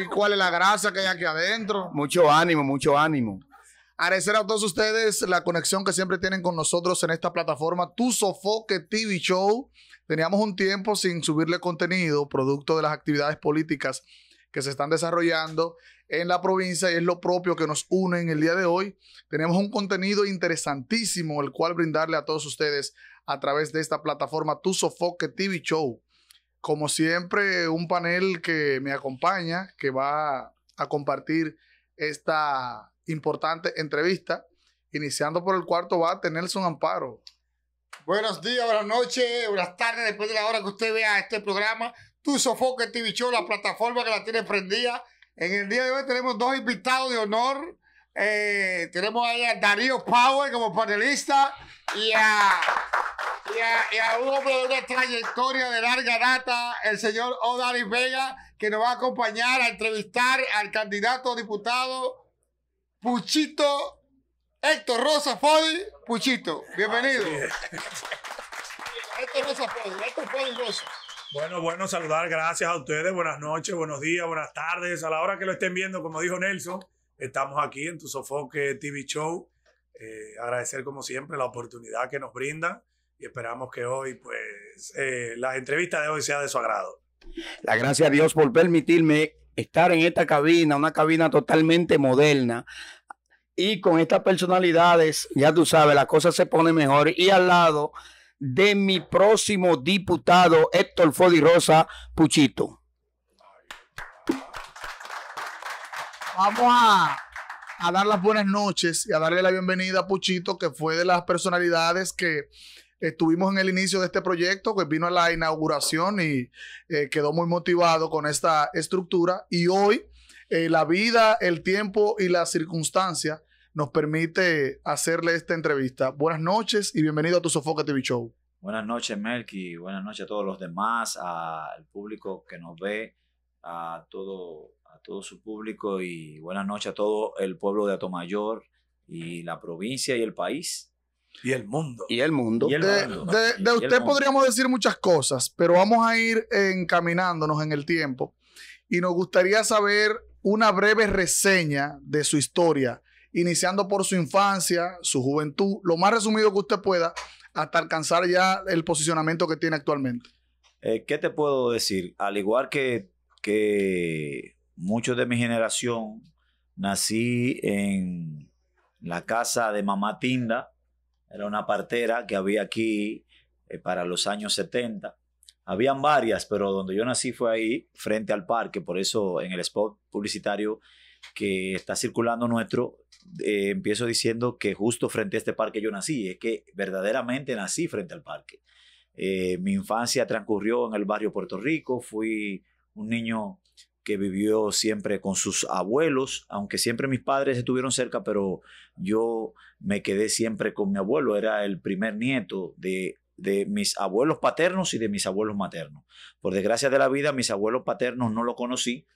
¿Y, cuál es la grasa que hay aquí adentro? Mucho ánimo, mucho ánimo. Agradecer a todos ustedes la conexión que siempre tienen con nosotros en esta plataforma, Tu Sofoque TV Show. Teníamos un tiempo sin subirle contenido, producto de las actividades políticas que se están desarrollando en la provincia y es lo propio que nos une en el día de hoy. Tenemos un contenido interesantísimo, el cual brindarle a todos ustedes a través de esta plataforma Tu Sofoque TV Show. Como siempre, un panel que me acompaña, que va a compartir esta importante entrevista. Iniciando por el cuarto bate, Nelson Amparo. Buenos días, buenas noches, buenas tardes, después de la hora que usted vea este programa. Tu Sofoque TV Show, la plataforma que la tiene prendida. En el día de hoy tenemos dos invitados de honor eh, tenemos ahí a Darío Power como panelista y a, un hombre de una trayectoria de larga data, el señor Odalis Vega, que nos va a acompañar a entrevistar al candidato a diputado Puchito Héctor Rosa Fodi. Puchito, bienvenido. Ah, Héctor Rosa Héctor Rosa. Bueno, bueno, saludar, gracias a ustedes, buenas noches, buenos días, buenas tardes, a la hora que lo estén viendo, como dijo Nelson Estamos aquí en Tu Sofoque TV Show. Eh, agradecer como siempre la oportunidad que nos brinda y esperamos que hoy, pues, eh, la entrevista de hoy sea de su agrado. La gracia a Dios por permitirme estar en esta cabina, una cabina totalmente moderna. Y con estas personalidades, ya tú sabes, la cosa se pone mejor. Y al lado de mi próximo diputado, Héctor Fodi Rosa Puchito. Vamos a, dar las buenas noches y a darle la bienvenida a Puchito, que fue de las personalidades que estuvimos eh, en el inicio de este proyecto, que vino a la inauguración y eh, quedó muy motivado con esta estructura. Y hoy eh, la vida, el tiempo y las circunstancia nos permite hacerle esta entrevista. Buenas noches y bienvenido a tu Sofoca TV Show. Buenas noches, Melky. Buenas noches a todos los demás, al público que nos ve, a todo a todo su público y buenas noches a todo el pueblo de Atomayor y la provincia y el país. Y el mundo. Y el mundo. De, usted podríamos decir muchas cosas, pero vamos a ir encaminándonos en el tiempo. Y nos gustaría saber una breve reseña de su historia, iniciando por su infancia, su juventud, lo más resumido que usted pueda, hasta alcanzar ya el posicionamiento que tiene actualmente. Eh, ¿Qué te puedo decir? Al igual que, que muchos de mi generación, nací en la casa de mamá Tinda, era una partera que había aquí eh, para los años 70. Habían varias, pero donde yo nací fue ahí, frente al parque, por eso en el spot publicitario que está circulando nuestro, eh, empiezo diciendo que justo frente a este parque yo nací, es que verdaderamente nací frente al parque. Eh, mi infancia transcurrió en el barrio Puerto Rico, fui un niño que vivió siempre con sus abuelos, aunque siempre mis padres estuvieron cerca, pero yo me quedé siempre con mi abuelo, era el primer nieto de, de mis abuelos paternos y de mis abuelos maternos. Por desgracia de la vida, mis abuelos paternos no lo conocí.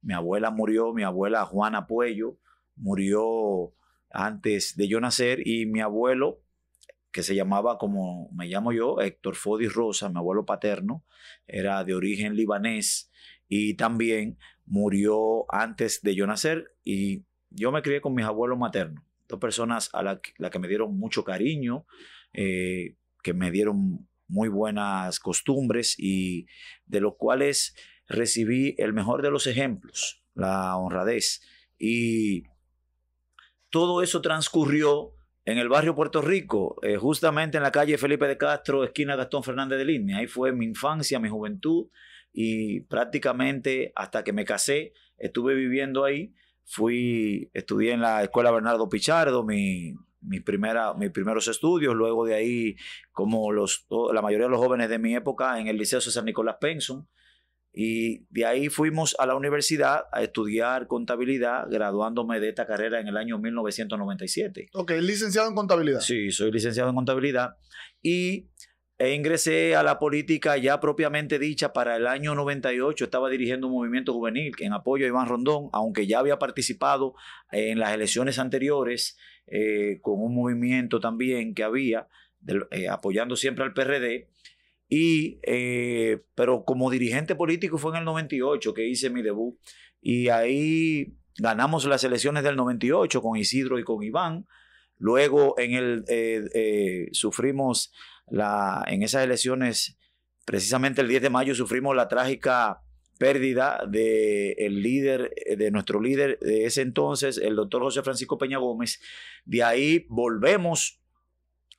Mi abuela murió, mi abuela Juana Puello murió antes de yo nacer y mi abuelo que se llamaba, como me llamo yo, Héctor Fodis Rosa, mi abuelo paterno, era de origen libanés y también murió antes de yo nacer y yo me crié con mis abuelos maternos, dos personas a las la que me dieron mucho cariño, eh, que me dieron muy buenas costumbres y de los cuales recibí el mejor de los ejemplos, la honradez. Y todo eso transcurrió en el barrio Puerto Rico, eh, justamente en la calle Felipe de Castro, esquina Gastón Fernández de Línea. Ahí fue mi infancia, mi juventud y prácticamente hasta que me casé estuve viviendo ahí. Fui, estudié en la escuela Bernardo Pichardo, mi, mis primera, mis primeros estudios, luego de ahí, como los, la mayoría de los jóvenes de mi época, en el Liceo San Nicolás Penson. Y de ahí fuimos a la universidad a estudiar contabilidad, graduándome de esta carrera en el año 1997. Ok, licenciado en contabilidad. Sí, soy licenciado en contabilidad. Y e ingresé a la política ya propiamente dicha para el año 98. Estaba dirigiendo un movimiento juvenil que en apoyo a Iván Rondón, aunque ya había participado en las elecciones anteriores eh, con un movimiento también que había, eh, apoyando siempre al PRD. Y, eh, pero como dirigente político fue en el 98 que hice mi debut. Y ahí ganamos las elecciones del 98 con Isidro y con Iván. Luego en el, sufrimos la, en esas elecciones, precisamente el 10 de mayo, sufrimos la trágica pérdida de el líder, eh, de nuestro líder de ese entonces, el doctor José Francisco Peña Gómez. De ahí volvemos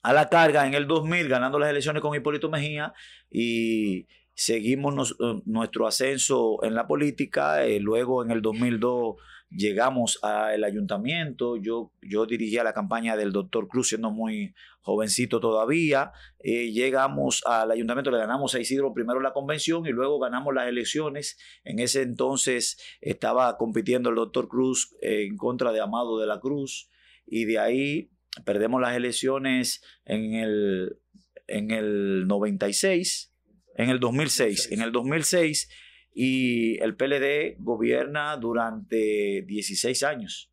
a la carga en el 2000, ganando las elecciones con Hipólito Mejía y seguimos eh, nuestro ascenso en la política. Eh, luego en el 2002 llegamos al ayuntamiento, yo, yo dirigía la campaña del doctor Cruz siendo muy jovencito todavía, eh, llegamos al ayuntamiento, le ganamos a Isidro primero la convención y luego ganamos las elecciones, en ese entonces estaba compitiendo el doctor Cruz en contra de Amado de la Cruz y de ahí perdemos las elecciones en el, en el 96, en el 2006, en el 2006 y el PLD gobierna durante 16 años.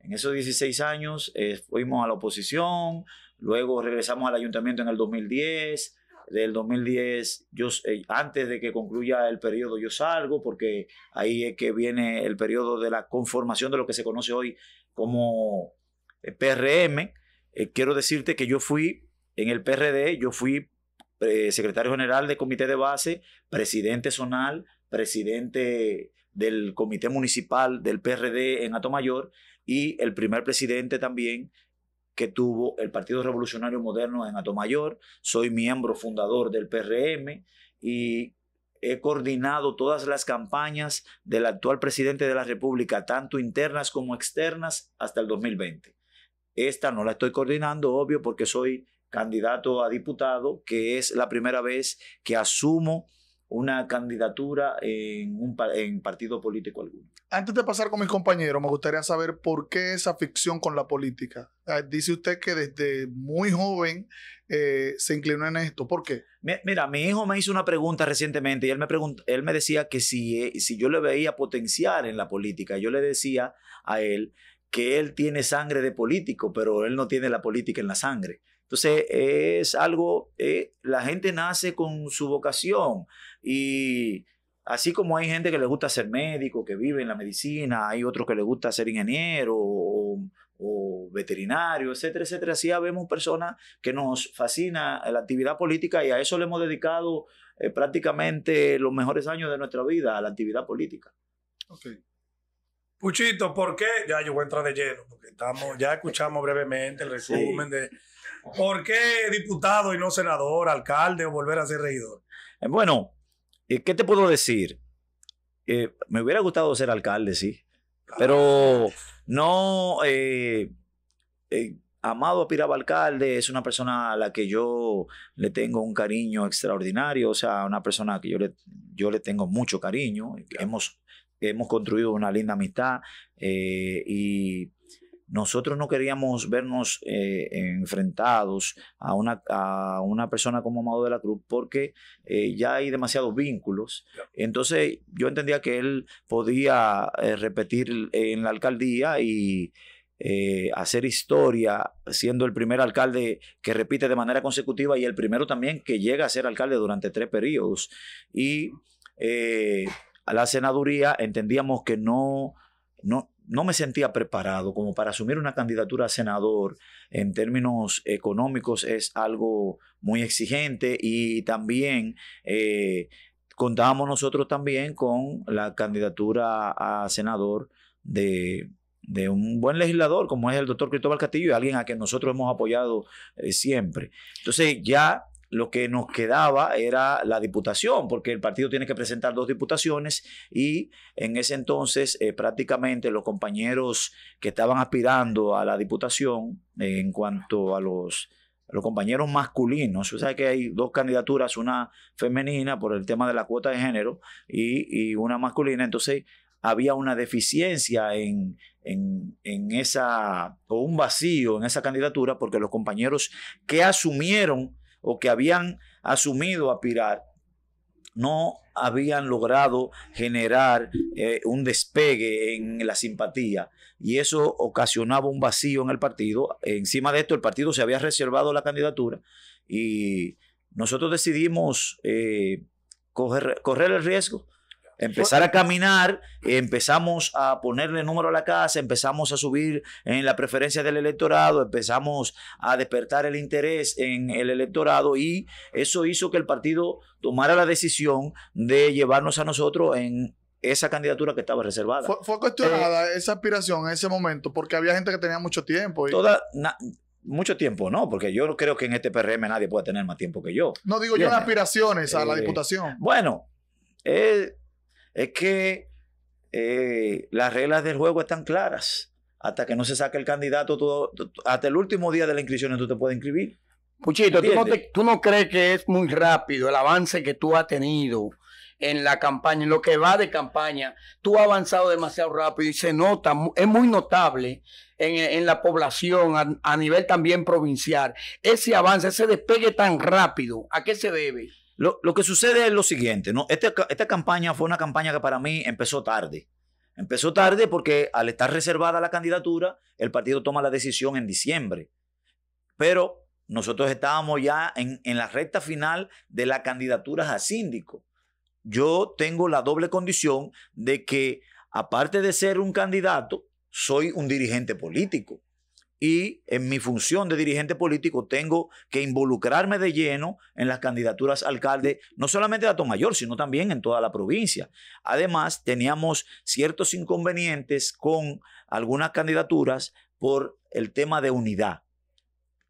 En esos 16 años eh, fuimos a la oposición, luego regresamos al ayuntamiento en el 2010. Del 2010, yo, eh, antes de que concluya el periodo, yo salgo, porque ahí es que viene el periodo de la conformación de lo que se conoce hoy como eh, PRM. quiero decirte que yo fui en el PRD, yo fui secretario general de comité de base, presidente zonal, presidente del comité municipal del PRD en Atomayor y el primer presidente también que tuvo el Partido Revolucionario Moderno en Atomayor. Soy miembro fundador del PRM y he coordinado todas las campañas del actual presidente de la República, tanto internas como externas, hasta el 2020. Esta no la estoy coordinando, obvio, porque soy candidato a diputado, que es la primera vez que asumo una candidatura en un partido político alguno. Antes de pasar con mis compañeros, me gustaría saber por qué esa ficción con la política. Ah, dice usted que desde muy joven eh, se inclinó en esto. ¿Por qué? Mira, mi hijo me hizo una pregunta recientemente y él me, él me decía que si, eh, si yo le veía potencial en la política. Yo le decía a él que él tiene sangre de político, pero él no tiene la política en la sangre. Entonces, es algo, eh, la gente nace con su vocación, y así como hay gente que le gusta ser médico, que vive en la medicina, hay otros que le gusta ser ingeniero o, veterinario, etcétera, etcétera. Así vemos personas que nos fascina la actividad política y a eso le hemos dedicado eh, prácticamente los mejores años de nuestra vida, a la actividad política. Ok. Puchito, ¿por qué? Ya yo voy a entrar de lleno, porque estamos, ya escuchamos brevemente el resumen de por qué diputado y no senador, alcalde o volver a ser regidor. Eh, bueno, eh, ¿Qué te puedo decir? Eh, me hubiera gustado ser alcalde, sí. Pero ah. no, eh, Amado Piraba Alcalde es una persona a la que yo le tengo un cariño extraordinario, o sea, una persona que yo le, yo le tengo mucho cariño. Hemos, hemos construido una linda amistad y nosotros no queríamos vernos eh, enfrentados a una, a una persona como Amado de la Cruz porque eh, ya hay demasiados vínculos. Entonces yo entendía que él podía eh, repetir en la alcaldía y hacer historia siendo el primer alcalde que repite de manera consecutiva y el primero también que llega a ser alcalde durante tres periodos. Y a la senaduría entendíamos que no... No, no me sentía preparado como para asumir una candidatura a senador en términos económicos es algo muy exigente y también eh, contábamos nosotros también con la candidatura a senador de, un buen legislador como es el doctor Cristóbal Castillo y alguien a quien nosotros hemos apoyado eh, siempre. Entonces ya lo que nos quedaba era la diputación, porque el partido tiene que presentar dos diputaciones y en ese entonces eh, prácticamente los compañeros que estaban aspirando a la diputación en cuanto a los, compañeros masculinos, o que hay dos candidaturas, una femenina por el tema de la cuota de género y, y una masculina, entonces había una deficiencia en, en, en, esa, o un vacío en esa candidatura, porque los compañeros que asumieron o que habían asumido a no habían logrado generar eh, un despegue en la simpatía y eso ocasionaba un vacío en el partido. Encima de esto, el partido se había reservado la candidatura y nosotros decidimos eh, correr el riesgo empezar a caminar, empezamos a ponerle número a la casa, empezamos a subir en la preferencia del electorado, empezamos a despertar el interés en el electorado y eso hizo que el partido tomara la decisión de llevarnos a nosotros en esa candidatura que estaba reservada. Fue, cuestionada eh, esa aspiración en ese momento porque había gente que tenía mucho tiempo. Y... Toda, mucho tiempo no, porque yo creo que en este PRM nadie puede tener más tiempo que yo. No digo yo en aspiraciones a la eh, diputación. Bueno, eh, es que eh, las reglas del juego están claras. Hasta que no se saque el candidato, todo, hasta el último día de la inscripción tú te puedes inscribir. Puchito, ¿tú no, crees que es muy rápido el avance que tú has tenido en la campaña, en lo que va de campaña? Tú has avanzado demasiado rápido y se nota, es muy notable en, la población a, a nivel también provincial. Ese avance, ese despegue tan rápido, ¿a qué se debe? Lo, que sucede es lo siguiente, ¿no? Este esta campaña fue una campaña que para mí empezó tarde. Empezó tarde porque al estar reservada la candidatura, el partido toma la decisión en diciembre. Pero nosotros estábamos ya en, en la recta final de las candidaturas a síndico. Yo tengo la doble condición de que, aparte de ser un candidato, soy un dirigente político y en mi función de dirigente político tengo que involucrarme de lleno en las candidaturas alcalde, no solamente de Mayor, sino también en toda la provincia. Además, teníamos ciertos inconvenientes con algunas candidaturas por el tema de unidad.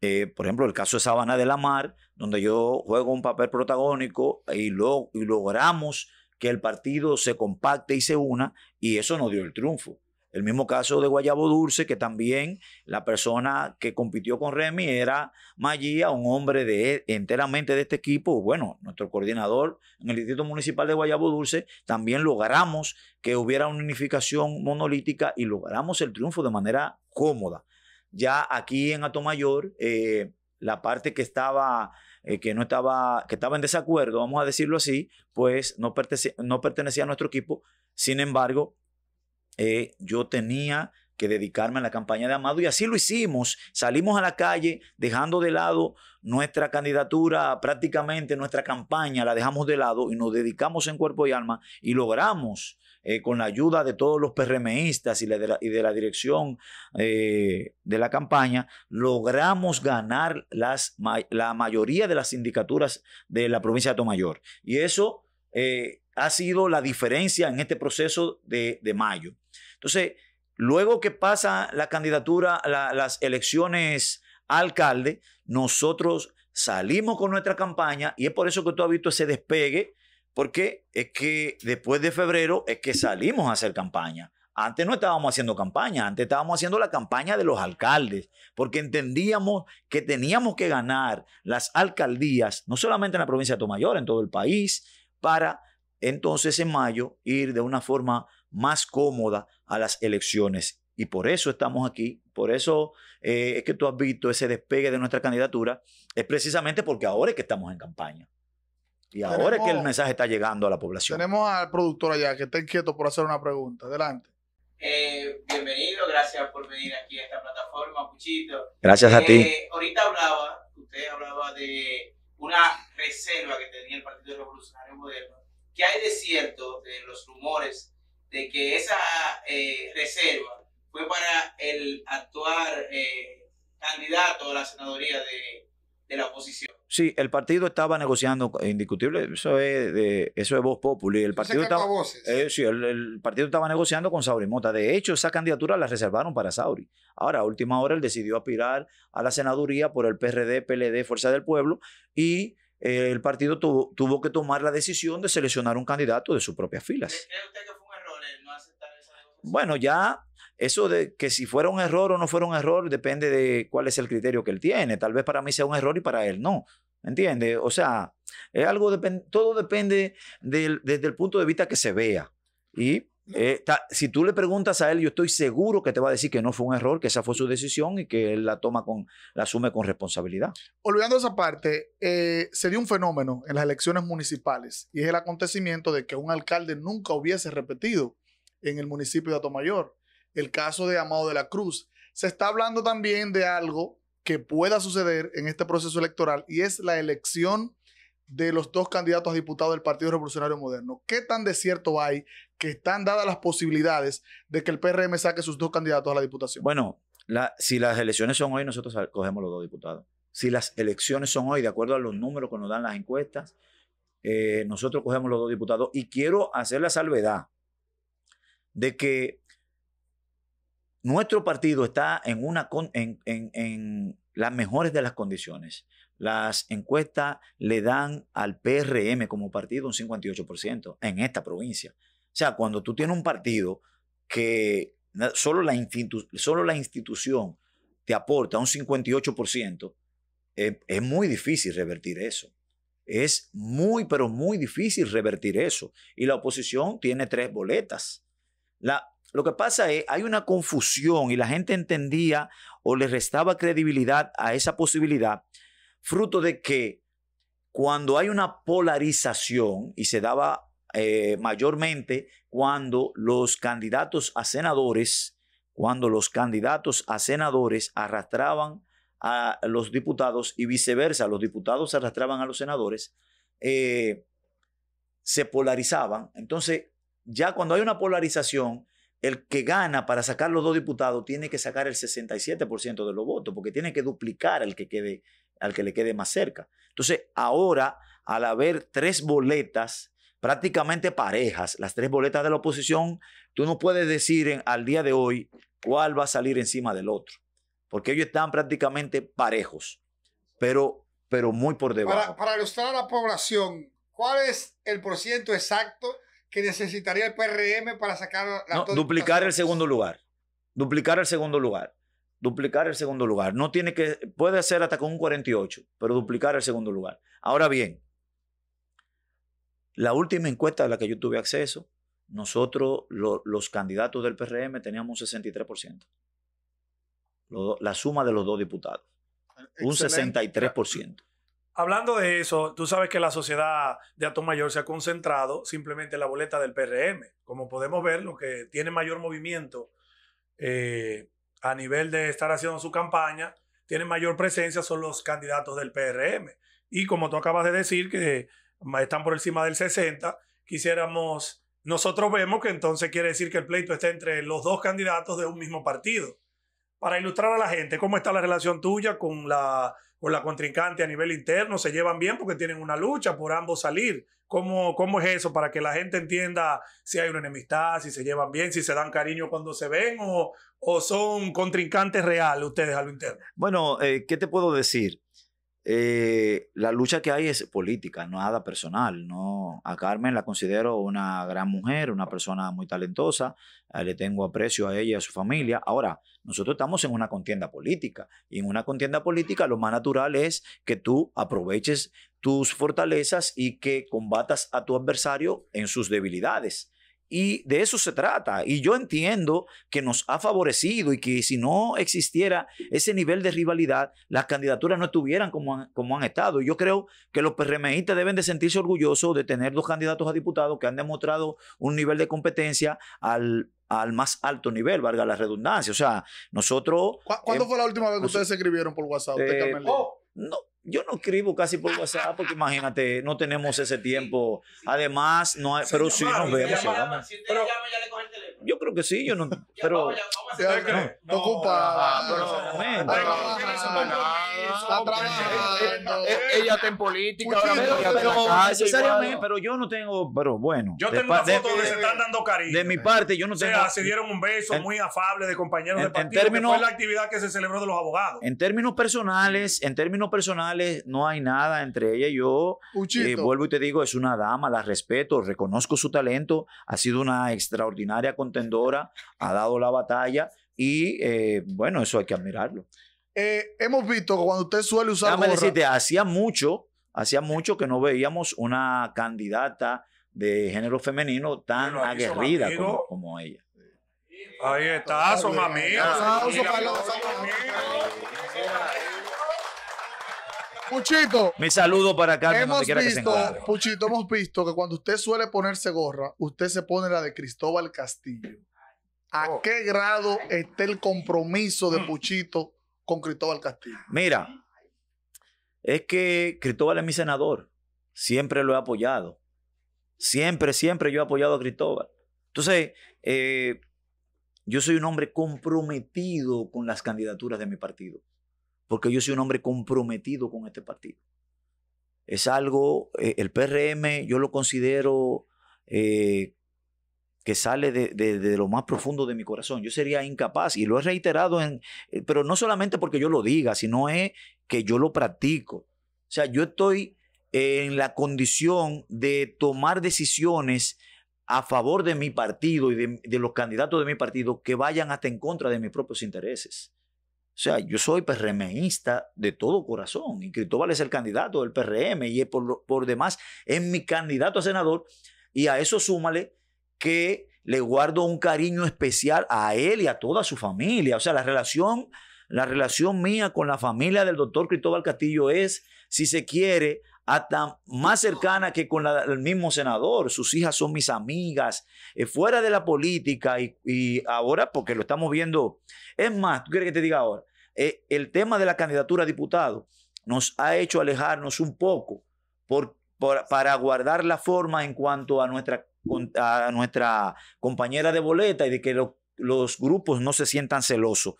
Eh, por ejemplo, el caso de Sabana de la Mar, donde yo juego un papel protagónico y, y logramos que el partido se compacte y se una, y eso nos dio el triunfo. El mismo caso de Guayabo Dulce, que también la persona que compitió con Remy era Magía, un hombre de, e, enteramente de este equipo. Bueno, nuestro coordinador en el Distrito Municipal de Guayabo Dulce, también logramos que hubiera una unificación monolítica y logramos el triunfo de manera cómoda. Ya aquí en Atomayor, eh, la parte que estaba eh, que no estaba, que estaba en desacuerdo, vamos a decirlo así, pues no pertenecía a nuestro equipo. Sin embargo, eh, yo tenía que dedicarme a la campaña de Amado y así lo hicimos. Salimos a la calle dejando de lado nuestra candidatura, prácticamente nuestra campaña, la dejamos de lado y nos dedicamos en cuerpo y alma y logramos eh, con la ayuda de todos los PRMistas y, de, la, dirección eh, de la campaña, logramos ganar las, la mayoría de las sindicaturas de la provincia de Tomayor. Y eso ha sido la diferencia en este proceso de mayo. Entonces, luego que pasa la candidatura, las elecciones alcalde, nosotros salimos con nuestra campaña y es por eso que tú has visto ese despegue, porque es que después de febrero es que salimos a hacer campaña. Antes no estábamos haciendo campaña, antes estábamos haciendo la campaña de los alcaldes, porque entendíamos que teníamos que ganar las alcaldías, no solamente en la provincia de Tomayor, en todo el país, para entonces en mayo ir de una forma más cómoda a las elecciones. Y por eso estamos aquí, por eso eh, es que tú has visto ese despegue de nuestra candidatura, es precisamente porque ahora es que estamos en campaña. Y ahora es que el mensaje está llegando a la población. Tenemos al productor allá que está inquieto por hacer una pregunta. Adelante. Eh, bienvenido, gracias por venir aquí a esta plataforma, Puchito. Gracias a ti. Eh, ahorita hablaba, usted hablaba de una reserva que tenía el Partido Revolucionario Moderno. ¿Qué hay de cierto de los rumores de que esa eh, reserva fue para el actuar eh, candidato a la senaduría de, la oposición. Sí, el partido estaba negociando, eh, indiscutible, eso es, de, eso es voz populi. El partido, estaba, el, partido estaba negociando con Sauri Mota. De hecho, esa candidatura la reservaron para Sauri. Ahora, a última hora, él decidió aspirar a la senaduría por el PRD, PLD, Fuerza del Pueblo y el partido tuvo, tuvo, que tomar la decisión de seleccionar un candidato de sus propias filas. fue bueno, ya eso de que si fuera un error o no fuera un error depende de cuál es el criterio que él tiene. Tal vez para mí sea un error y para él no. ¿Entiendes? O sea, algo todo depende desde el punto de vista que se vea. Y eh, si tú le preguntas a él, yo estoy seguro que te va a decir que no fue un error, que esa fue su decisión y que él la toma con, la asume con responsabilidad. Olvidando esa parte, eh, se dio un fenómeno en las elecciones municipales y es el acontecimiento de que un alcalde nunca hubiese repetido en el municipio de Atomayor, el caso de Amado de la Cruz. Se está hablando también de algo que pueda suceder en este proceso electoral y es la elección de los dos candidatos a diputados del Partido Revolucionario Moderno. ¿Qué tan desierto hay que están dadas las posibilidades de que el PRM saque sus dos candidatos a la diputación? Bueno, si las elecciones son hoy, nosotros cogemos los dos diputados. Si las elecciones son hoy, de acuerdo a los números que nos dan las encuestas, eh, nosotros cogemos los dos diputados. Y quiero hacer la salvedad de que nuestro partido está en, una, en, las mejores de las condiciones. Las encuestas le dan al PRM como partido un 58% en esta provincia. O sea, cuando tú tienes un partido que solo la, solo la institución te aporta un 58%, eh, es muy difícil revertir eso. Es muy, pero muy difícil revertir eso. Y la oposición tiene tres boletas lo que pasa es, hay una confusión y la gente entendía o le restaba credibilidad a esa posibilidad, fruto de que cuando hay una polarización y se daba eh, mayormente cuando los candidatos a senadores, cuando los candidatos a senadores arrastraban a los diputados y viceversa, los diputados arrastraban a los senadores, eh, se polarizaban. Entonces, ya cuando hay una polarización, el que gana para sacar los dos diputados tiene que sacar el 67% de los votos, porque tiene que duplicar al que, quede, al que le quede más cerca. Entonces, ahora, al haber tres boletas prácticamente parejas, las tres boletas de la oposición, tú no puedes decir al día de hoy cuál va a salir encima del otro, porque ellos están prácticamente parejos, pero, pero muy por debajo. Para, para ilustrar a la población, ¿cuál es el porcentaje exacto? que necesitaría el PRM para sacar la no, duplicar el segundo lugar. Duplicar el segundo lugar. Duplicar el segundo lugar. No tiene que puede hacer hasta con un 48, pero duplicar el segundo lugar. Ahora bien, la última encuesta a la que yo tuve acceso, nosotros los candidatos del PRM teníamos un 63%. la suma de los dos diputados. Un 63%. Hablando de eso, tú sabes que la sociedad de Ato Mayor se ha concentrado simplemente en la boleta del PRM. Como podemos ver, lo que tiene mayor movimiento eh, a nivel de estar haciendo su campaña, tiene mayor presencia son los candidatos del PRM. Y como tú acabas de decir, que están por encima del 60, quisiéramos, nosotros vemos que entonces quiere decir que el pleito está entre los dos candidatos de un mismo partido. Para ilustrar a la gente, ¿cómo está la relación tuya con la o la contrincante a nivel interno, se llevan bien porque tienen una lucha por ambos salir. ¿Cómo, ¿Cómo es eso? Para que la gente entienda si hay una enemistad, si se llevan bien, si se dan cariño cuando se ven o, o son contrincantes reales ustedes a lo interno. Bueno, eh, ¿qué te puedo decir? Eh, la lucha que hay es política, nada personal. No, a Carmen la considero una gran mujer, una persona muy talentosa, eh, le tengo aprecio a ella y a su familia. Ahora, nosotros estamos en una contienda política y en una contienda política lo más natural es que tú aproveches tus fortalezas y que combatas a tu adversario en sus debilidades. Y de eso se trata. Y yo entiendo que nos ha favorecido y que si no existiera ese nivel de rivalidad, las candidaturas no estuvieran como han, como han estado. Yo creo que los PRMistas deben de sentirse orgullosos de tener dos candidatos a diputados que han demostrado un nivel de competencia al al más alto nivel, valga la redundancia. O sea, nosotros... ¿Cuándo fue la última vez que ustedes escribieron por WhatsApp? Eh, oh. no, yo no escribo casi por WhatsApp porque imagínate, no tenemos ese tiempo. Además, no hay, pero sí nos vemos. el teléfono que sí, yo no. Pero. Eh, no Ella está en política. Pero necesariamente, pero yo no tengo. Pero bueno. Yo tengo una foto donde se están dando cariño. De mi parte, yo no tengo. se dieron un beso muy afable de compañeros de partido. Fue la actividad que se celebró de los abogados. En términos personales, en términos personales, no hay nada entre ella y yo. Eh, vuelvo y te digo, es una dama, la respeto, reconozco su talento, ha sido una extraordinaria contendora ha dado la batalla y eh, bueno, eso hay que admirarlo. Eh, hemos visto que cuando usted suele usar... decirte, hacía mucho, hacía mucho que no veíamos una candidata de género femenino tan aguerrida como, ella. Ahí está, su mamá. Puchito. Mi saludo para Carmen, hemos visto, que se Puchito, hemos visto que cuando usted suele ponerse gorra, usted se pone la de Cristóbal Castillo a oh. qué grado está el compromiso de Puchito con Cristóbal Castillo. Mira, es que Cristóbal es mi senador. Siempre lo he apoyado. Siempre, siempre yo he apoyado a Cristóbal. Entonces, eh, yo soy un hombre comprometido con las candidaturas de mi partido, porque yo soy un hombre comprometido con este partido. Es algo, eh, el PRM yo lo considero eh, que sale de, lo más profundo de mi corazón. Yo sería incapaz y lo he reiterado, en, eh, pero no solamente porque yo lo diga, sino es que yo lo practico. O sea, yo estoy en la condición de tomar decisiones a favor de mi partido y de, los candidatos de mi partido que vayan hasta en contra de mis propios intereses. O sea, yo soy PRMista de todo corazón y Cristóbal es el candidato del PRM y por, por demás es mi candidato a senador y a eso súmale que le guardo un cariño especial a él y a toda su familia. O sea, la relación, la relación mía con la familia del doctor Cristóbal Castillo es, si se quiere, hasta más cercana que con el mismo senador. Sus hijas son mis amigas, eh, fuera de la política y, ahora, porque lo estamos viendo, es más, ¿tú quieres que te diga ahora? Eh, el tema de la candidatura a diputado nos ha hecho alejarnos un poco para guardar la forma en cuanto a nuestra a nuestra compañera de boleta y de que los grupos no se sientan celosos.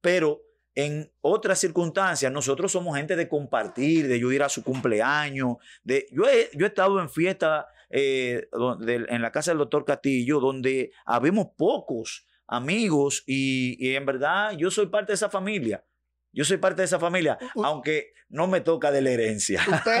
Pero en otras circunstancias, nosotros somos gente de compartir, de ir a su cumpleaños. De, yo, he, yo estado en fiesta eh, en la casa del doctor Castillo, donde habemos pocos amigos y en verdad yo soy parte de esa familia. Yo soy parte de esa familia, aunque no me toca de la herencia. Usted,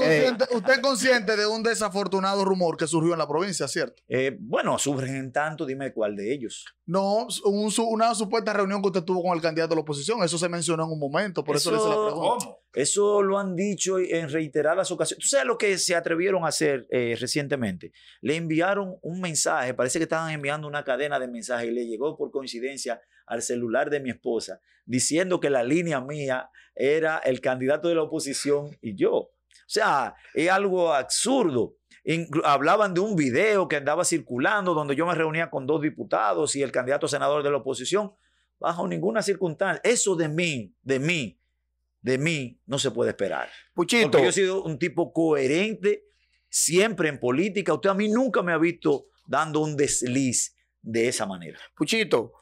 es eh. consciente, de un desafortunado rumor que surgió en la provincia, ¿cierto? Eh, bueno, surgen tanto, dime cuál de ellos. No, una supuesta reunión que usted tuvo con el candidato de la oposición, eso se mencionó en un momento, por eso, le hice la pregunta. Eso lo han dicho en reiteradas ocasiones. ¿Tú sabes lo que se atrevieron a hacer eh, recientemente? Le enviaron un mensaje, parece que estaban enviando una cadena de mensajes y le llegó por coincidencia al celular de mi esposa diciendo que la línea mía era el candidato de la oposición y yo. O sea, es algo absurdo. hablaban de un video que andaba circulando donde yo me reunía con dos diputados y el candidato senador de la oposición. Bajo ninguna circunstancia. Eso de mí, de mí, de mí no se puede esperar. Puchito. Porque yo he sido un tipo coherente siempre en política. Usted a mí nunca me ha visto dando un desliz de esa manera. Puchito,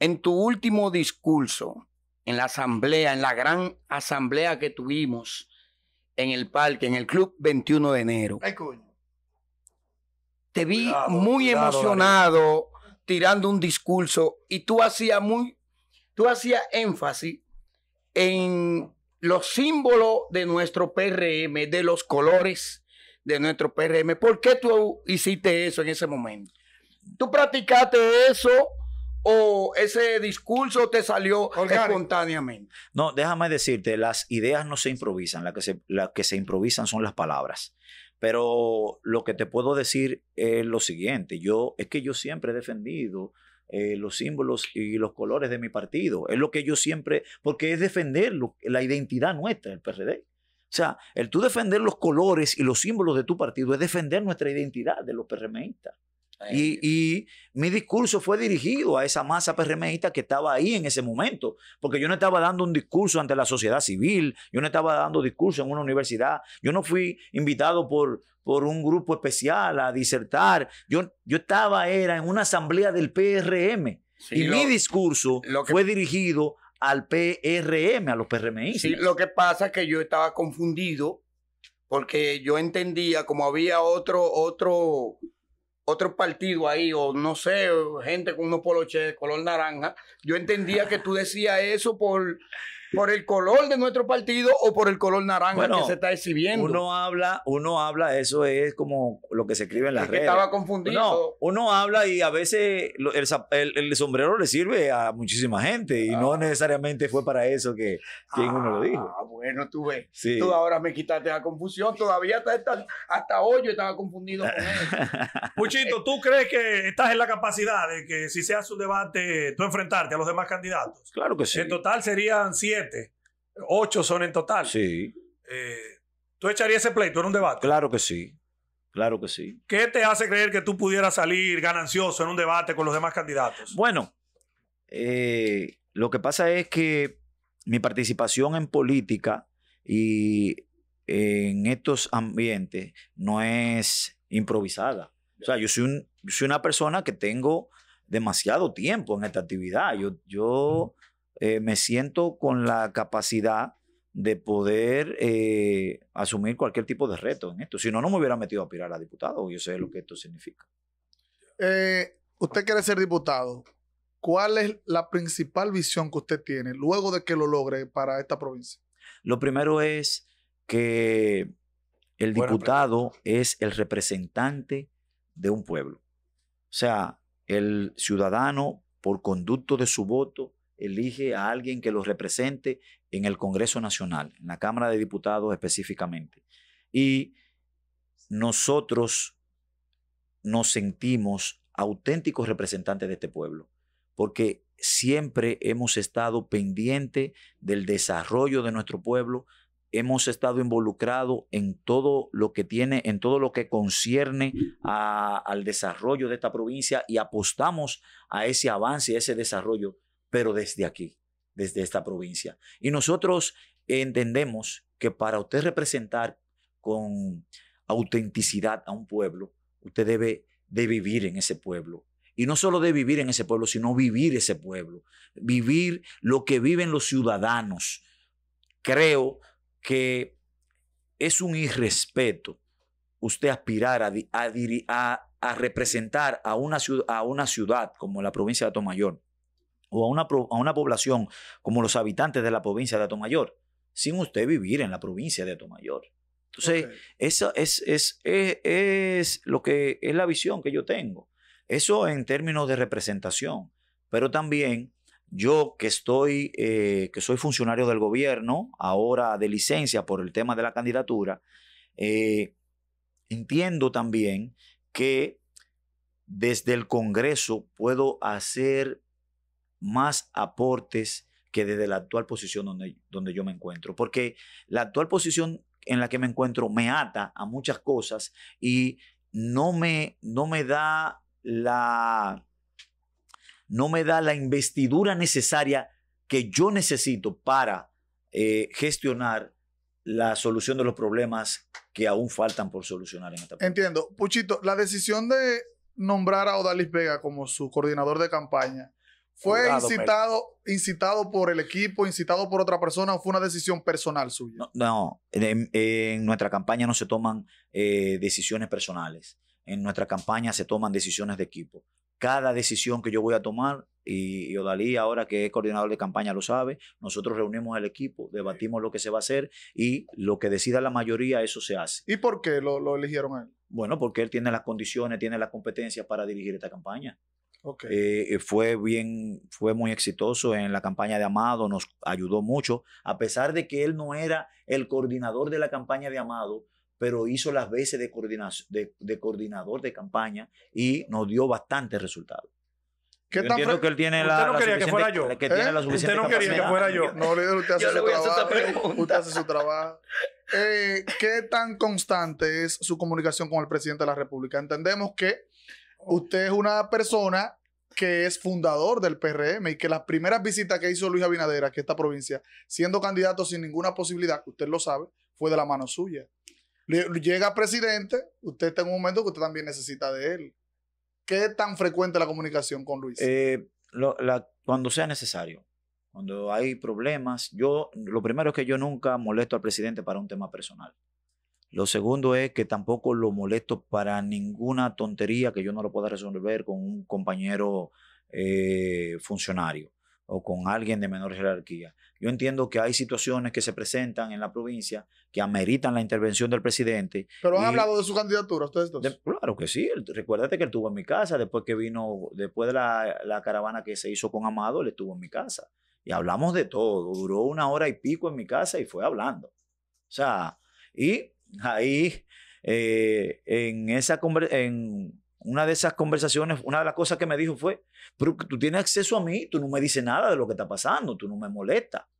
en tu último discurso, en la asamblea, en la gran asamblea que tuvimos en el parque, en el Club 21 de enero, te vi muy emocionado tirando un discurso y tú hacía muy, tú hacía énfasis en los símbolos de nuestro PRM, de los colores de nuestro PRM. ¿Por qué tú hiciste eso en ese momento? Tú practicaste eso o ese discurso te salió espontáneamente? No, déjame decirte, las ideas no se improvisan, las que se, que se improvisan son las palabras. Pero lo que te puedo decir es lo siguiente, yo es que yo siempre he defendido eh, los símbolos y los colores de mi partido, es lo que yo siempre, porque es defender la identidad nuestra, el PRD. O sea, el tú defender los colores y los símbolos de tu partido es defender nuestra identidad de los PRMistas. Y, mi discurso fue dirigido a esa masa PRMista que estaba ahí en ese momento, porque yo no estaba dando un discurso ante la sociedad civil, yo no estaba dando discurso en una universidad, yo no fui invitado por, por un grupo especial a disertar, yo, yo estaba era en una asamblea del PRM y mi discurso fue dirigido al PRM, a los PRMistas. lo que pasa es que yo estaba confundido porque yo entendía como había otro, otro otro partido ahí, o no sé, gente con unos poloches de color naranja, yo entendía que tú decías eso por por el color de nuestro partido o por el color naranja que se está exhibiendo. Uno habla, uno habla, eso es como lo que se escribe en las redes. estaba confundido. uno habla y a veces el, sombrero le sirve a muchísima gente y no ah. necesariamente fue para eso que quien uno lo dijo. Ah, bueno, tú ves. Tú ahora me quitaste la confusión, todavía hasta, hoy yo estaba confundido con Puchito, ¿tú crees que estás en la capacidad de que si se hace un debate tú enfrentarte a los demás candidatos? Claro que sí. En total serían 100 ocho son en total. Sí. Eh, ¿Tú echarías ese pleito en un debate? Claro que sí. Claro que sí. ¿Qué te hace creer que tú pudieras salir ganancioso en un debate con los demás candidatos? Bueno, eh, lo que pasa es que mi participación en política y en estos ambientes no es improvisada. O sea, yo soy, soy una persona que tengo demasiado tiempo en esta actividad. Yo, yo eh, me siento con la capacidad de poder eh, asumir cualquier tipo de reto en esto. Si no, no me hubiera metido a aspirar a diputado. Yo sé lo que esto significa. Eh, usted quiere ser diputado. ¿Cuál es la principal visión que usted tiene luego de que lo logre para esta provincia? Lo primero es que el diputado es el representante de un pueblo. O sea, el ciudadano, por conducto de su voto, elige a alguien que los represente en el Congreso Nacional, en la Cámara de Diputados específicamente. Y nosotros nos sentimos auténticos representantes de este pueblo, porque siempre hemos estado pendiente del desarrollo de nuestro pueblo, hemos estado involucrados en todo lo que tiene, en todo lo que concierne al desarrollo de esta provincia y apostamos a ese avance a ese desarrollo pero desde aquí, desde esta provincia. Y nosotros entendemos que para usted representar con autenticidad a un pueblo, usted debe de vivir en ese pueblo. Y no solo de vivir en ese pueblo, sino vivir ese pueblo, vivir lo que viven los ciudadanos. Creo que es un irrespeto usted aspirar a, representar a una, ciudad, como la provincia de Atomayor, o a una, a una población como los habitantes de la provincia de Atomayor, sin usted vivir en la provincia de Atomayor. Entonces, eso esa es, es, lo que es la visión que yo tengo. Eso en términos de representación, pero también yo que estoy, eh, que soy funcionario del gobierno, ahora de licencia por el tema de la candidatura, eh, entiendo también que desde el Congreso puedo hacer más aportes que desde la actual posición donde, yo me encuentro, porque la actual posición en la que me encuentro me ata a muchas cosas y no me, no me da la no me da la investidura necesaria que yo necesito para eh, gestionar la solución de los problemas que aún faltan por solucionar en esta Entiendo. Puchito, la decisión de nombrar a Odalis Vega como su coordinador de campaña fue incitado, por el equipo, incitado por otra persona o fue una decisión personal suya? No, En, nuestra campaña no se toman eh, decisiones personales. En nuestra campaña se toman decisiones de equipo. Cada decisión que yo voy a tomar, y, Odalí ahora que es coordinador de campaña lo sabe, nosotros reunimos al equipo, debatimos lo que se va a hacer y lo que decida la mayoría, eso se hace. ¿Y por qué lo, lo eligieron a él? Bueno, porque él tiene las condiciones, tiene las competencias para dirigir esta campaña. Eh, eh, fue bien, fue muy exitoso en la campaña de Amado, nos ayudó mucho, a pesar de que él no era el coordinador de la campaña de Amado, pero hizo las veces de, coordinador de campaña y nos dio bastante resultado. no que ¿eh? usted no quería que fuera yo. No, usted hace, su, trabajo, su trabajo. ¿Qué tan constante es su comunicación con el presidente de la República? Entendemos que usted es una persona que es fundador del PRM y que las primeras visitas que hizo Luis Abinader aquí a esta provincia, siendo candidato sin ninguna posibilidad, que usted lo sabe, fue de la mano suya. Llega presidente, usted está en un momento que usted también necesita de él. ¿Qué tan frecuente la comunicación con Luis? Eh, cuando sea necesario, cuando hay problemas, yo lo primero es que yo nunca molesto al presidente para un tema personal. Lo segundo es que tampoco lo molesto para ninguna tontería que yo no lo pueda resolver con un compañero eh, funcionario o con alguien de menor jerarquía. Yo entiendo que hay situaciones que se presentan en la provincia que ameritan la intervención del presidente. Pero han hablado de su candidatura ustedes dos. claro que sí. Recuérdate que él estuvo en mi casa después que vino, después de la, la caravana que se hizo con Amado, él estuvo en mi casa. Y hablamos de todo. Duró una hora y pico en mi casa y fue hablando. O sea, y ahí eh, en, esa en una de esas conversaciones, una de las cosas que me dijo fue, pero tú tienes acceso a mí, tú no me dices nada de lo que está pasando, tú no me molestas. O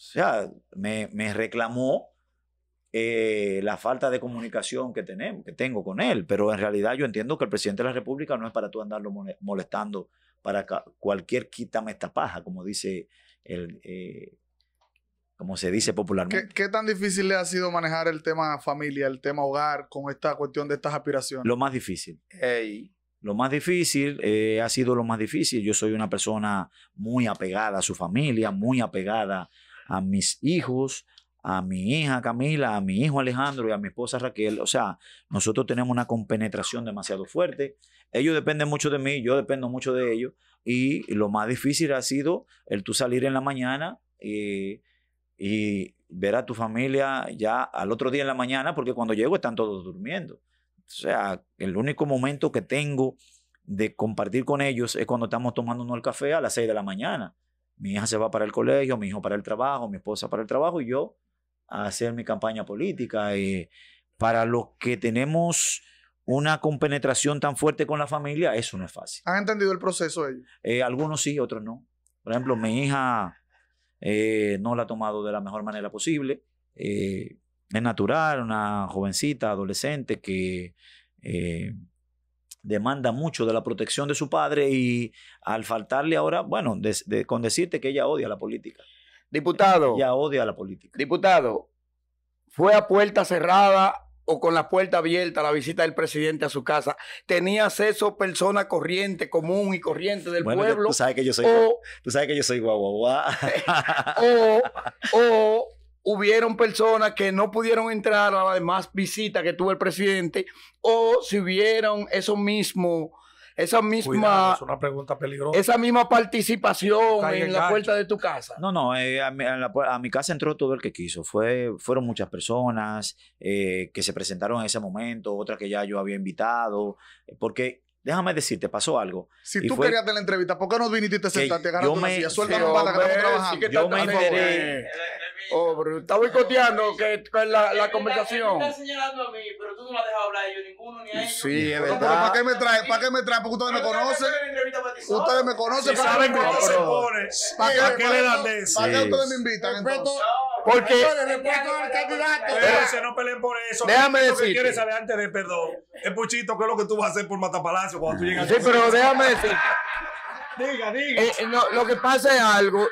sea, me, reclamó eh, la falta de comunicación que, tenemos, que tengo con él, pero en realidad yo entiendo que el presidente de la República no es para tú andarlo molestando para cualquier quítame esta paja, como dice el, eh, como se dice popularmente. ¿Qué, tan difícil le ha sido manejar el tema familia, el tema hogar, con esta cuestión de estas aspiraciones? Lo más difícil. Lo más difícil eh, ha sido lo más difícil. Yo soy una persona muy apegada a su familia, muy apegada a mis hijos, a mi hija Camila, a mi hijo Alejandro y a mi esposa Raquel. O sea, nosotros tenemos una compenetración demasiado fuerte. Ellos dependen mucho de mí, yo dependo mucho de ellos. Y lo más difícil ha sido el tú salir en la mañana. y... Eh, y ver a tu familia ya al otro día en la mañana, porque cuando llego están todos durmiendo. O sea, el único momento que tengo de compartir con ellos es cuando estamos tomándonos el café a las 6 de la mañana. Mi hija se va para el colegio, mi hijo para el trabajo, mi esposa para el trabajo y yo a hacer mi campaña política. Y eh, para los que tenemos una compenetración tan fuerte con la familia, eso no es fácil. ¿Han entendido el proceso ellos? Eh, algunos sí, otros no. Por ejemplo, mi hija eh, no la ha tomado de la mejor manera posible. Eh, es natural, una jovencita, adolescente que eh, demanda mucho de la protección de su padre y al faltarle ahora, bueno, con decirte que ella odia la política. Diputado. Ella odia la política. Diputado, fue a puerta cerrada o con la puerta abierta la visita del presidente a su casa, tenía acceso persona corriente, común y corriente del pueblo. Tú sabes que yo soy, o, tú sabes que yo soy guau, guau, o, o hubieron personas que no pudieron entrar a la demás visita que tuvo el presidente, o si hubieron eso mismo esa misma. Esa misma participación en la puerta de tu casa. No, no, eh, a, mi, mi, casa entró todo el que quiso. Fue, fueron muchas personas eh, que se presentaron en ese momento, otras que ya yo había invitado, eh, porque déjame decirte, pasó algo. Si tú querías de la entrevista, ¿por qué no viniste y te sentaste una silla? Suéltame yo me enteré. Oh, está boicoteando que, la, la conversación. Me está señalando a mí, pero tú no me has dejado hablar yo ninguno ni a ellos. Sí, es verdad. ¿Para qué me trae? ¿Para qué me trae? Porque ustedes me conocen. Ustedes me conocen. ¿Para qué me eso? ¿Para qué ustedes me invitan? Entonces? Porque. Pero no peleen por eso. Déjame decir. quieres saber de perdón. Es Puchito, ¿qué es lo que tú vas a hacer por Matapalacio cuando tú llegas Sí, pero déjame decir. Diga, diga. Eh, eh, lo que pasa es algo.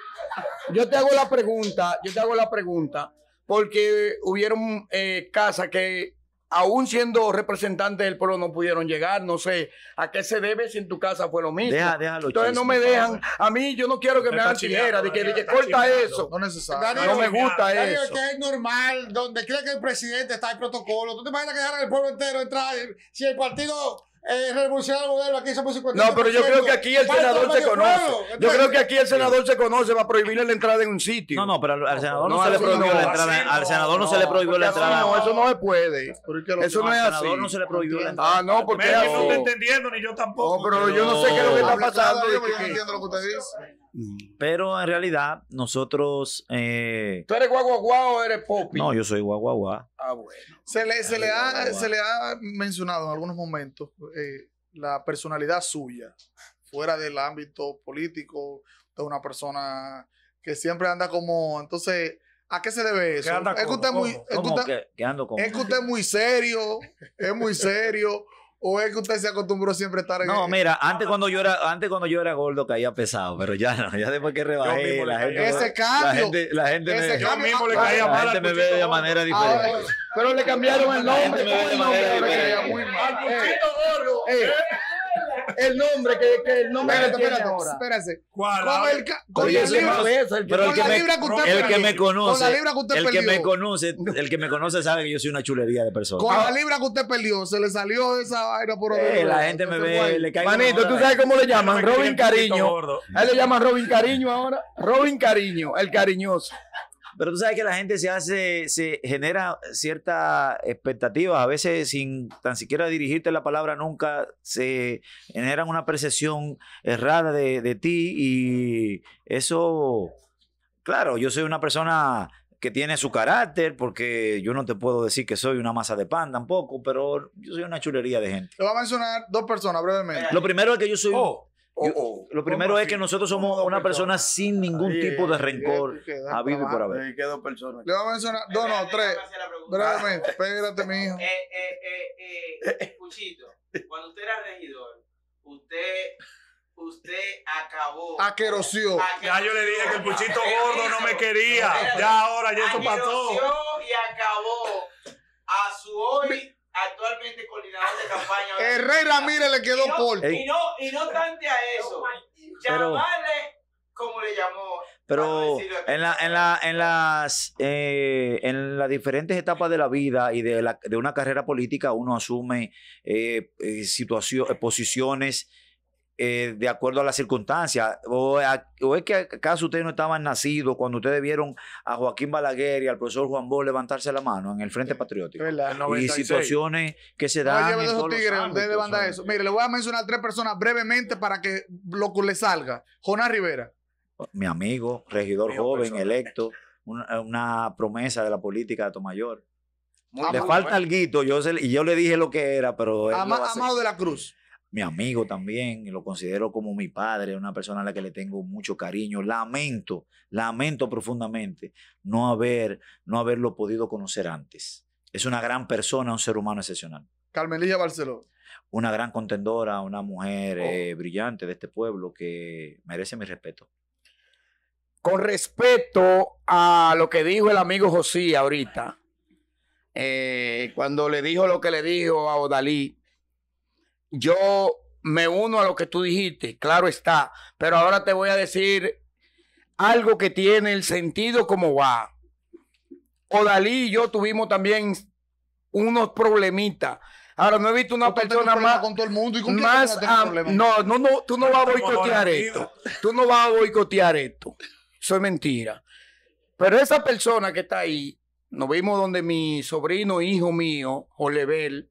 Yo te hago la pregunta, yo te hago la pregunta, porque hubieron eh, casas que aún siendo representantes del pueblo no pudieron llegar, no sé a qué se debe si en tu casa fue lo mismo. Deja, déjalo, Entonces no me dejan, a mí yo no quiero que me hagan tijera, de que, corta eso. No, necesario. no me gusta Darío, eso. que es normal, donde cree que el presidente está el protocolo, tú te imaginas que dejar el pueblo entero entrar, si el partido eh, revolucionar modelo. Aquí somos 50. No, pero yo creo que aquí el senador se conoce. Yo creo que aquí el senador se conoce. Va a prohibirle la entrada en un sitio. No, no, pero al senador no, se le prohibió la entrada. Al senador no se le prohibió la entrada. No, eso no se puede. Eso no es así. Al senador no se le prohibió la entrada. Ah, no, porque. No estoy entendiendo, ni yo tampoco. No, pero yo no sé qué es lo que está pasando. Yo no entiendo lo que usted dice. Mm. Pero en realidad, nosotros. Eh, ¿Tú eres guaguaguá o eres popi? No, yo soy guaguaguá. Ah, Se le, se le, ha, mencionado en algunos momentos eh, la personalidad suya, fuera del ámbito político, de una persona que siempre anda como. Entonces. ¿A qué se debe eso? es que usted, es muy serio, es muy serio, ¿O es que usted se acostumbró siempre a estar en No, mira, antes cuando yo era, antes cuando yo era gordo caía pesado, pero ya no, ya después que rebajé, la gente, ese cambio, la gente, ese me, ah, me ve de manera diferente. pero le cambiaron el nombre, me ve de gordo. Eh, eh el nombre que, el nombre espérate, espérate, ahora. espérate. Con el, que la me, libra que el que me conoce, el que me conoce, el que me conoce sabe que yo soy una chulería de persona. Con la ah. libra que usted perdió, se le salió esa vaina por otro. Eh, la gente me ve, le cae. Manito, ¿tú sabes cómo le llaman? Robin Cariño. él le llaman Robin Cariño ahora. Robin Cariño, el cariñoso. Pero tú sabes que la gente se hace, se genera cierta expectativas. A veces, sin tan siquiera dirigirte la palabra nunca, se genera una percepción errada de, ti y eso. Claro, yo soy una persona que tiene su carácter, porque yo no te puedo decir que soy una masa de pan tampoco, pero yo soy una chulería de gente. Te voy a mencionar dos personas brevemente. Lo primero es que yo soy... Lo primero es que nosotros somos una persona, sin ningún tipo de rencor a vivir por haber. Le voy a mencionar dos, no, tres. Ah. espérate, mi hijo. Puchito, cuando usted era regidor, usted usted acabó. Aquerosió. Ya yo le dije que el puchito gordo no me quería. Ya ahora, ya eso pasó. y acabó. A su hoy actualmente coordinador de campaña. Herrera, mire, le quedó Y no, y no a eso. Pero, como le llamó. Pero en, la, en, la, en, las, eh, en las diferentes etapas de la vida y de, la, de una carrera política uno asume eh, eh, eh posiciones eh, de acuerdo a las circunstancias. O, es que acaso ustedes no estaban nacidos cuando ustedes vieron a Joaquín Balaguer y al profesor Juan Bo levantarse la mano en el Frente eh, Patriótico. Y situaciones que se dan. en los Mire, le voy a mencionar tres personas brevemente para que lo que le salga. Jonás Rivera. Oh, mi amigo, regidor joven, electo, una, promesa de la política de Tomayor. le falta el eh. algo, yo y yo le dije lo que era, pero. amado de la Cruz mi amigo también, lo considero como mi padre, una persona a la que le tengo mucho cariño. Lamento, lamento profundamente no, haber, no haberlo podido conocer antes. Es una gran persona, un ser humano excepcional. Carmelilla Barceló. Una gran contendora, una mujer oh. eh, brillante de este pueblo que merece mi respeto. Con respeto a lo que dijo el amigo José ahorita, eh, cuando le dijo lo que le dijo a Odalí, yo me uno a lo que tú dijiste, claro está, pero ahora te voy a decir algo que tiene el sentido como va. Odalí y yo tuvimos también unos problemitas. Ahora no he visto una persona más con todo el mundo y con no, no, no, tú no, vas a boicotear esto. Tú no vas a boicotear esto. Eso es mentira. Pero esa persona que está ahí, nos vimos donde mi sobrino, hijo mío, Olebel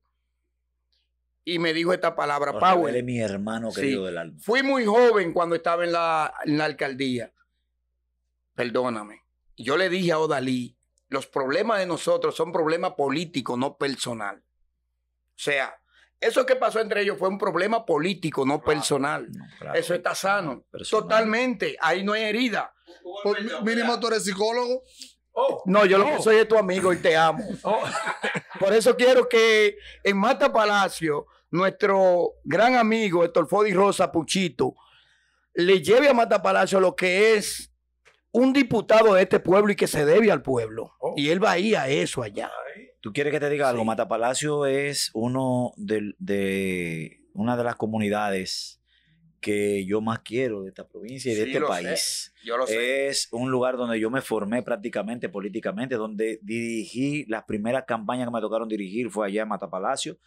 y me dijo esta palabra, power. mi hermano querido del alma. Fui muy joven cuando estaba en la, alcaldía. Perdóname. Yo le dije a Odalí, los problemas de nosotros son problemas políticos, no personal. O sea, eso que pasó entre ellos fue un problema político, no personal. Eso está sano. Totalmente. Ahí no hay herida. mínimo tú eres psicólogo. Oh. no, yo lo que oh. soy es tu amigo y te amo. Oh. Por eso quiero que en Mata Palacio, nuestro gran amigo Héctor Fodi Rosa Puchito le lleve a Mata Palacio lo que es un diputado de este pueblo y que se debe al pueblo. Y él va a a eso allá. ¿Tú quieres que te diga algo? Mata Palacio es uno de, una de las comunidades que yo más quiero de esta provincia y de este país. Yo lo Es un lugar donde yo me formé prácticamente políticamente, donde dirigí las primeras campañas que me tocaron dirigir fue allá en Matapalacio,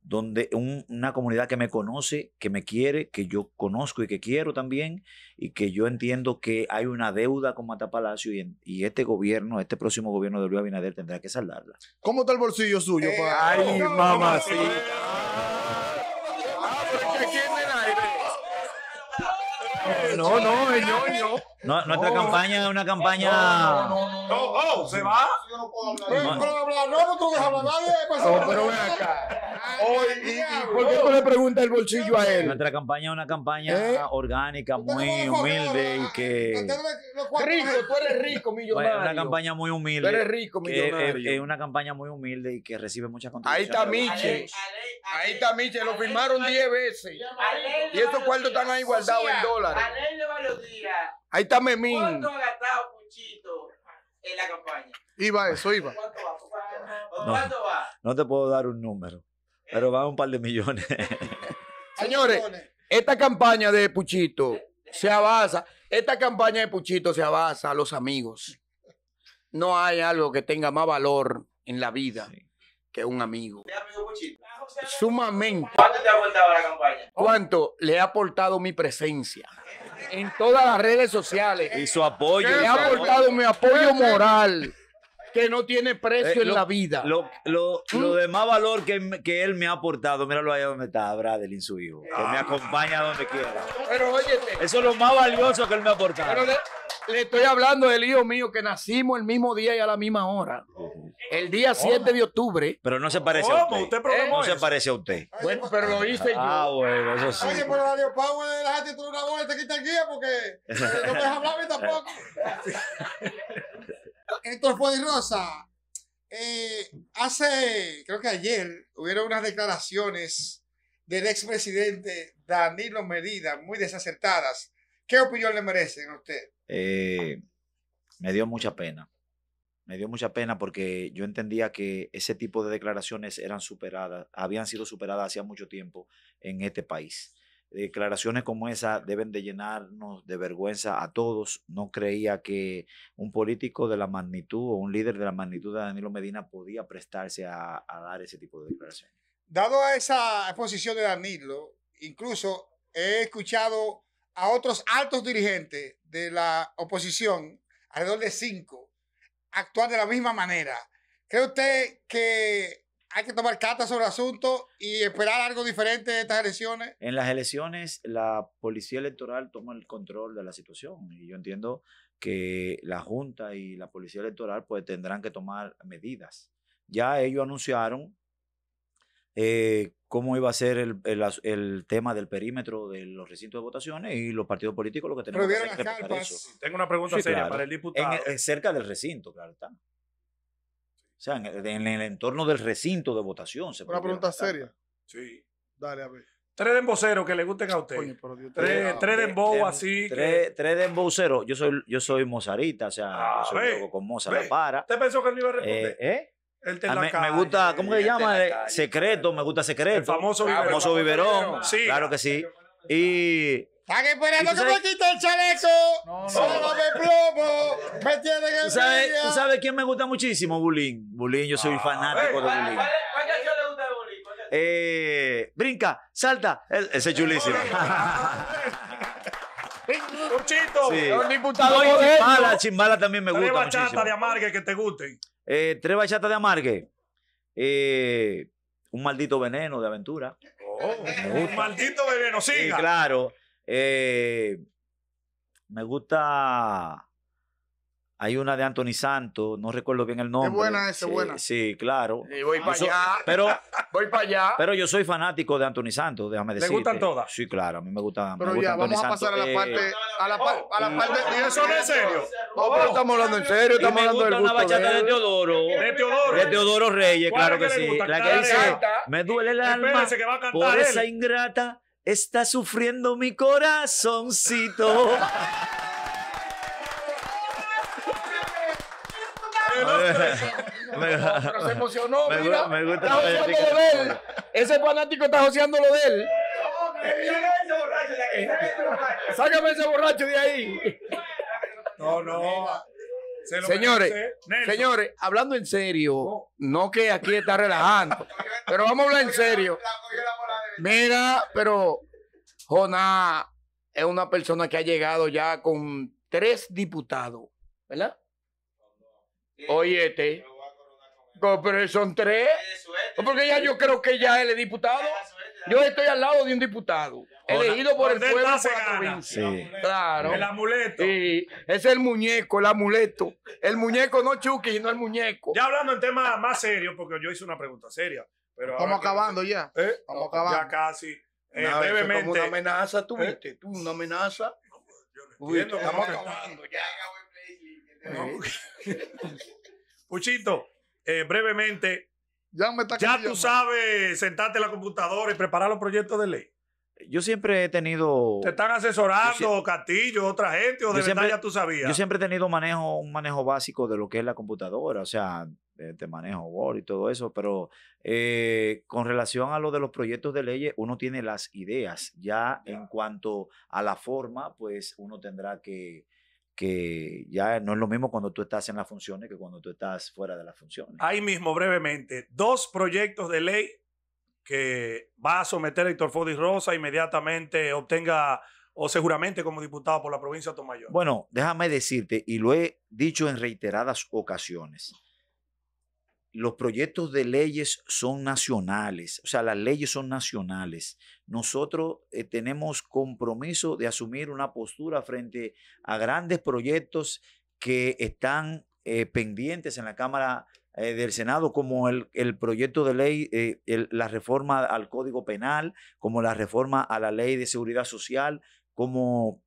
donde una comunidad que me conoce, que me quiere, que yo conozco y que quiero también, y que yo entiendo que hay una deuda con Matapalacio y, este gobierno, este próximo gobierno de Luis Abinader tendrá que saldarla. ¿Cómo está el bolsillo suyo? Eh, ¡Ay, mamacita! No, no, no, no. No, nuestra no, campaña es una campaña. No, no, no. Oh, ¿se va? Yo pues, no puedo hablar. No, no, no tú dejas hablar nadie. No, pero ven acá. Hoy, y, y, ¿Por qué tú le preguntas el bolsillo a él? Nuestra campaña es una campaña ¿Eh? orgánica, muy humilde y que. Rico, tú eres rico, millonario. Es una campaña muy humilde. Tú eres rico, millonario. Es una campaña muy humilde y que recibe muchas contribuciones. Ahí está Miche. Ahí está Miche. Lo firmaron 10 veces. Y estos cuartos están ahí guardados en dólares. A ley de varios días. Ahí está Memín. ¿Cuánto ha gastado Puchito en la campaña? Iba eso, iba. ¿Cuánto va? ¿Cuánto, no, va? No te puedo dar un número, pero va un par de millones. Señores, esta campaña de Puchito se avanza. Esta campaña de Puchito se avanza a los amigos. No hay algo que tenga más valor en la vida que un amigo. Sumamente. ¿Cuánto te ha aportado la campaña? ¿Cuánto le ha aportado mi presencia? en todas las redes sociales. Y su apoyo. me ha aportado mi apoyo moral que no tiene precio eh, en la vida. Lo, lo, mm. lo, de más valor que, que él me ha aportado, míralo allá donde está, y su hijo, que me ah. acompaña donde quiera. Pero óyete. Eso es lo más valioso que él me ha aportado. Pero le, estoy hablando del hijo mío que nacimos el mismo día y a la misma hora. Oh. El día 7 de octubre. Pero no se parece a usted. No se parece a usted. Bueno, pero lo hice yo. Ah, bueno, eso sí. Oye, pero Radio Power, déjate tú una te quita el guía porque eh, no me hablarme tampoco. Doctor Rosa, eh, hace, creo que ayer, hubieron unas declaraciones del expresidente Danilo Medina muy desacertadas. ¿Qué opinión le merecen a usted? Eh, me dio mucha pena. Me dio mucha pena porque yo entendía que ese tipo de declaraciones eran superadas, habían sido superadas hacía mucho tiempo en este país declaraciones como esa deben de llenarnos de vergüenza a todos. No creía que un político de la magnitud o un líder de la magnitud de Danilo Medina podía prestarse a, dar ese tipo de declaraciones. Dado a esa exposición de Danilo, incluso he escuchado a otros altos dirigentes de la oposición, alrededor de cinco, actuar de la misma manera. ¿Cree usted que hay que tomar cartas sobre el asunto y esperar algo diferente de estas elecciones. En las elecciones, la policía electoral toma el control de la situación y yo entiendo que la Junta y la policía electoral pues tendrán que tomar medidas. Ya ellos anunciaron eh, cómo iba a ser el, tema del perímetro de los recintos de votaciones y los partidos políticos lo que tenemos que hacer. Tengo una pregunta seria para el diputado. Eh, cerca del recinto, claro está. O sea, en el, entorno del recinto de votación. Una pregunta seria. Sí. Dale, a ver. Tres demboceros que le gusten a usted. tres, tres dembow así. Tres, que... tres Yo soy, yo soy mozarita, o sea, ah, soy con moza la para. ¿Usted pensó que eh, ¿eh? él no iba a responder? ¿Eh? El me, me, gusta, ¿cómo se llama? Eh, secreto, me gusta secreto. El famoso, ah, el famoso Viverón. Sí. Claro que sí. Y que esperando que me quita el chaleco. Solo no. me plomo. Me tienen que enseñar. sabes, ¿Tú sabes quién me gusta muchísimo? Bulín. Bulín, yo soy ah, fanático de eh, Bulín. ¿Cuál canción le gusta de Bulín? Eh, brinca, salta. Ese es chulísimo. ¡Cuchito! sí. el diputado. No, chimbala, chimbala también me gusta. Tres bachatas de amargue que te gusten. Eh, tres bachatas de amargue. Eh, un maldito veneno de aventura. Oh, un maldito veneno, siga. Sí, claro. Eh, me gusta. Hay una de Anthony Santos, no recuerdo bien el nombre. Es buena esa, sí, buena. Sí, claro. Y eh, voy para allá. Pero, voy para allá. Pero yo soy fanático de Anthony Santos, déjame decirte. ¿Te gustan todas? Sí, claro, a mí me gusta Pero me gusta ya, Anthony vamos a pasar a la eh, parte. a la, oh, a la oh, parte. ¿Y eso no es serio? Oh. estamos hablando en serio, estamos me hablando del gusto. una bachata de, Teodoro. De Teodoro. De Teodoro Reyes, claro que sí. La que dice, me duele el alma por esa ingrata Está sufriendo mi corazoncito. Me, se emocionó, mira. gusta está de él. Ese fanático está joseando lo de él. Sácame ese borracho de ahí. No, no. señores, señores, hablando en serio, no. no que aquí está relajando, pero vamos a hablar en serio. Mira, pero Joná es una persona que ha llegado ya con tres diputados, ¿verdad? Óyete. Este, pero son tres. Porque ya yo creo que ya él es diputado. Yo estoy al lado de un diputado, elegido por el pueblo la provincia. Claro. El amuleto. Sí. Es el muñeco, el amuleto. El muñeco, no Chucky, no el muñeco. Ya hablando en tema más serio, porque yo hice una pregunta seria. Pero Estamos acabando ya. ¿Eh? acabando. Ya casi. brevemente. Eh, como una amenaza, tú ¿eh? viste, tú una amenaza. No, pues, yo estamos acabando ya. No. Puchito, eh, brevemente. Ya, me está ya tú sabes sentarte en la computadora y preparar los proyectos de ley. Yo siempre he tenido. Te están asesorando, Castillo, otra gente, o de verdad ya tú sabías. Yo siempre he tenido manejo, un manejo básico de lo que es la computadora. O sea, de, manejo word y todo eso, pero eh, con relación a lo de los proyectos de leyes, uno tiene las ideas. Ya en cuanto a la forma, pues uno tendrá que, que ya no es lo mismo cuando tú estás en las funciones que cuando tú estás fuera de las funciones. Ahí mismo, brevemente, dos proyectos de ley que va a someter a Héctor Fodis Rosa inmediatamente obtenga o seguramente como diputado por la provincia de Tomayor. Bueno, déjame decirte, y lo he dicho en reiteradas ocasiones, los proyectos de leyes son nacionales, o sea, las leyes son nacionales. Nosotros eh, tenemos compromiso de asumir una postura frente a grandes proyectos que están eh, pendientes en la Cámara eh, del Senado, como el, proyecto de ley, la reforma al Código Penal, como la reforma a la ley de seguridad social, como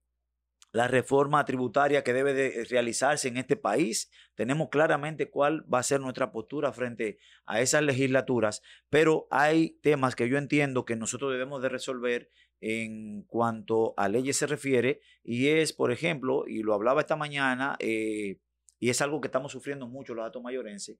la reforma tributaria que debe de eh, realizarse en este país. Tenemos claramente cuál va a ser nuestra postura frente a esas legislaturas, pero hay temas que yo entiendo que nosotros debemos de resolver en cuanto a leyes se refiere y es, por ejemplo, y lo hablaba esta mañana, eh, y es algo que estamos sufriendo mucho los datos mayorenses,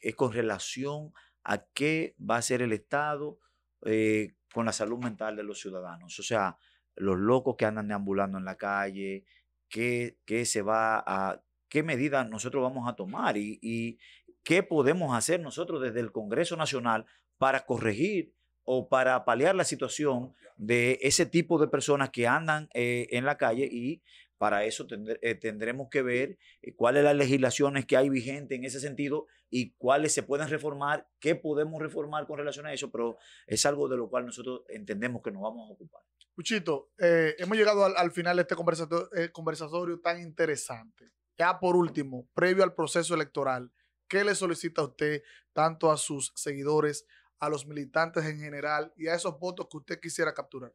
es con relación a qué va a ser el Estado eh, con la salud mental de los ciudadanos. O sea, los locos que andan deambulando en la calle, qué, se va a, qué medidas nosotros vamos a tomar y, qué podemos hacer nosotros desde el Congreso Nacional para corregir o para paliar la situación de ese tipo de personas que andan eh, en la calle y para eso eh, tendremos que ver cuáles eh, cuáles las legislaciones que hay vigente en ese sentido y cuáles se pueden reformar, qué podemos reformar con relación a eso, pero es algo de lo cual nosotros entendemos que nos vamos a ocupar. Puchito, eh, hemos llegado al, final de este conversatorio, eh, conversatorio tan interesante. Ya por último, previo al proceso electoral, ¿qué le solicita a usted tanto a sus seguidores, a los militantes en general y a esos votos que usted quisiera capturar?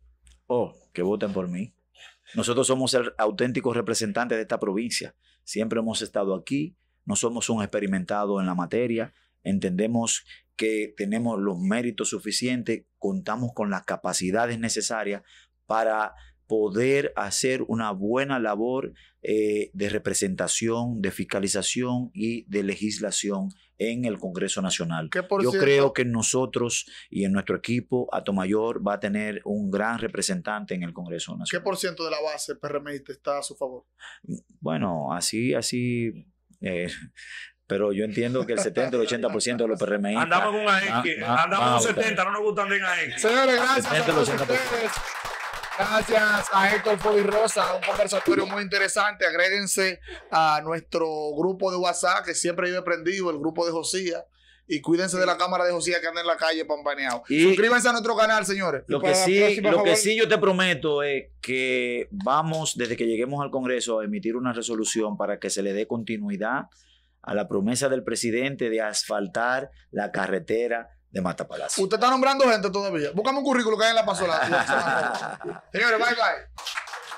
Oh, que voten por mí. Nosotros somos auténticos representantes de esta provincia. Siempre hemos estado aquí, no somos un experimentado en la materia, entendemos que tenemos los méritos suficientes, contamos con las capacidades necesarias para poder hacer una buena labor eh, de representación, de fiscalización y de legislación en el Congreso Nacional. Yo creo que nosotros y en nuestro equipo, Atomayor va a tener un gran representante en el Congreso Nacional. ¿Qué por ciento de la base PRMista está a su favor? Mm, bueno, así, así... Eh, pero yo entiendo que el 70 o el 80% de los PRMistas... Andamos con AX, ah, ah, andamos con 70, ah, no nos gustan bien AX. Señores, gracias Gracias a Héctor Foy Rosa, un conversatorio muy interesante. Agréguense a nuestro grupo de WhatsApp que siempre yo he prendido, el grupo de Josía. Y cuídense de la cámara de Josía que anda en la calle pampaneado. Y Suscríbanse a nuestro canal, señores. Lo, que sí, lo que sí yo te prometo es que vamos, desde que lleguemos al Congreso, a emitir una resolución para que se le dé continuidad a la promesa del presidente de asfaltar la carretera de Mata Palacio. Usted está nombrando gente todavía. Búscame un currículo que hay en la pasola. Señores, bye bye.